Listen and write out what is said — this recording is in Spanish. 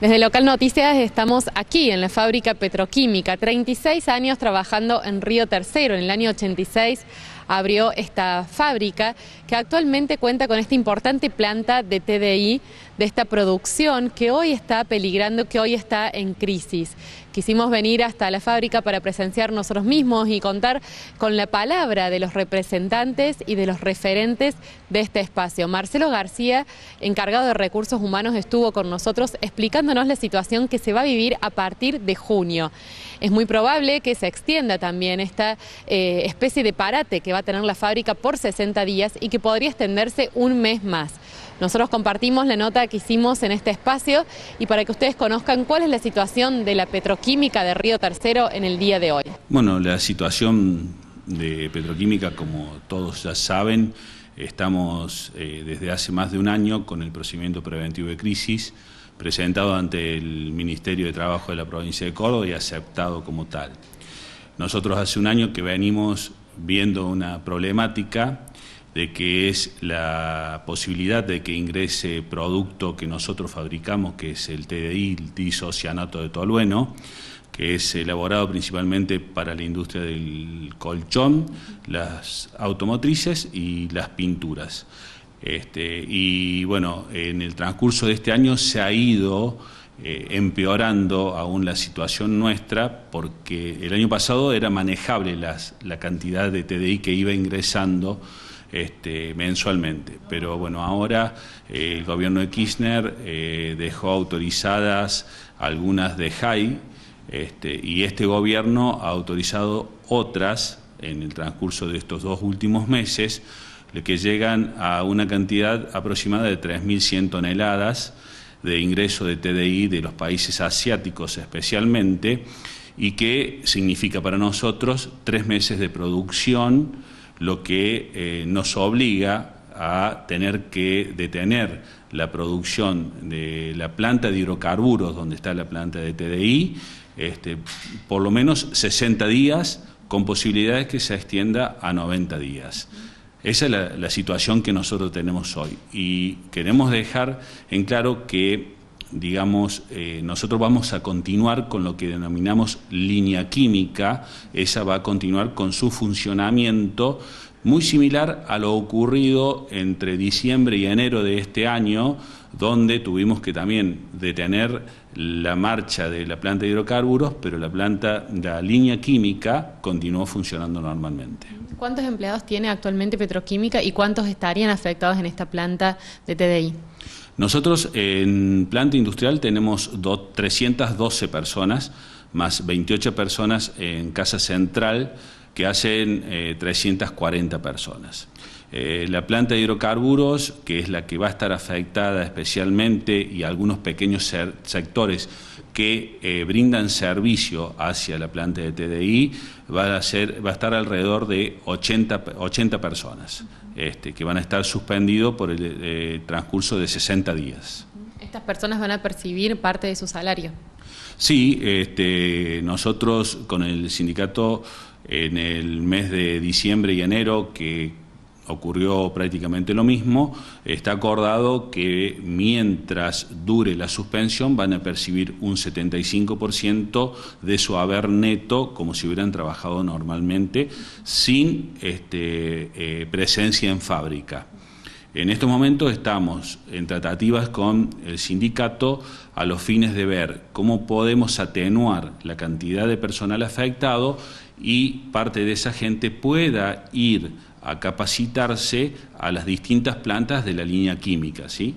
Desde Local Noticias estamos aquí en la fábrica petroquímica, 36 años trabajando en Río Tercero, en el año 86 abrió esta fábrica que actualmente cuenta con esta importante planta de TDI, de esta producción que hoy está peligrando, que hoy está en crisis. Quisimos venir hasta la fábrica para presenciar nosotros mismos y contar con la palabra de los representantes y de los referentes de este espacio. Marcelo García, encargado de recursos humanos, estuvo con nosotros explicándonos la situación que se va a vivir a partir de junio. Es muy probable que se extienda también esta eh, especie de parate que va a tener la fábrica por 60 días y que podría extenderse un mes más. Nosotros compartimos la nota que hicimos en este espacio y para que ustedes conozcan cuál es la situación de la petroquímica de Río Tercero en el día de hoy. Bueno, la situación de petroquímica, como todos ya saben, estamos eh, desde hace más de un año con el procedimiento preventivo de crisis presentado ante el Ministerio de Trabajo de la provincia de Córdoba y aceptado como tal. Nosotros hace un año que venimos viendo una problemática de que es la posibilidad de que ingrese producto que nosotros fabricamos, que es el TDI, el disocianato de tolueno, que es elaborado principalmente para la industria del colchón, las automotrices y las pinturas. Este, y bueno, en el transcurso de este año se ha ido eh, empeorando aún la situación nuestra, porque el año pasado era manejable la cantidad de TDI que iba ingresando este, mensualmente. Pero bueno, ahora eh, el gobierno de Kirchner eh, dejó autorizadas algunas de JAI este, y este gobierno ha autorizado otras en el transcurso de estos dos últimos meses, que llegan a una cantidad aproximada de 3.100 toneladas de ingreso de TDI de los países asiáticos especialmente, y que significa para nosotros tres meses de producción, lo que eh, nos obliga a tener que detener la producción de la planta de hidrocarburos, donde está la planta de TDI, este, por lo menos 60 días, con posibilidades que se extienda a 90 días. Esa es la, situación que nosotros tenemos hoy y queremos dejar en claro que digamos, eh, nosotros vamos a continuar con lo que denominamos línea química, esa va a continuar con su funcionamiento muy similar a lo ocurrido entre diciembre y enero de este año, donde tuvimos que también detener la marcha de la planta de hidrocarburos, pero la planta, la línea química continuó funcionando normalmente. ¿Cuántos empleados tiene actualmente Petroquímica y cuántos estarían afectados en esta planta de TDI? Nosotros en planta industrial tenemos 312 personas, más 28 personas en casa central, que hacen 340 eh, personas. Eh, la planta de hidrocarburos, que es la que va a estar afectada especialmente y algunos pequeños sectores que eh, brindan servicio hacia la planta de TDI, va a, ser, va a estar alrededor de 80, personas este, que van a estar suspendidos por el eh, transcurso de 60 días. ¿Estas personas van a percibir parte de su salario? Sí, este, nosotros con el sindicato en el mes de diciembre y enero que ocurrió prácticamente lo mismo. Está acordado que mientras dure la suspensión van a percibir un 75% de su haber neto como si hubieran trabajado normalmente sin este, eh, presencia en fábrica. En estos momentos estamos en tratativas con el sindicato a los fines de ver cómo podemos atenuar la cantidad de personal afectado y parte de esa gente pueda ir a capacitarse a las distintas plantas de la línea química. ¿sí?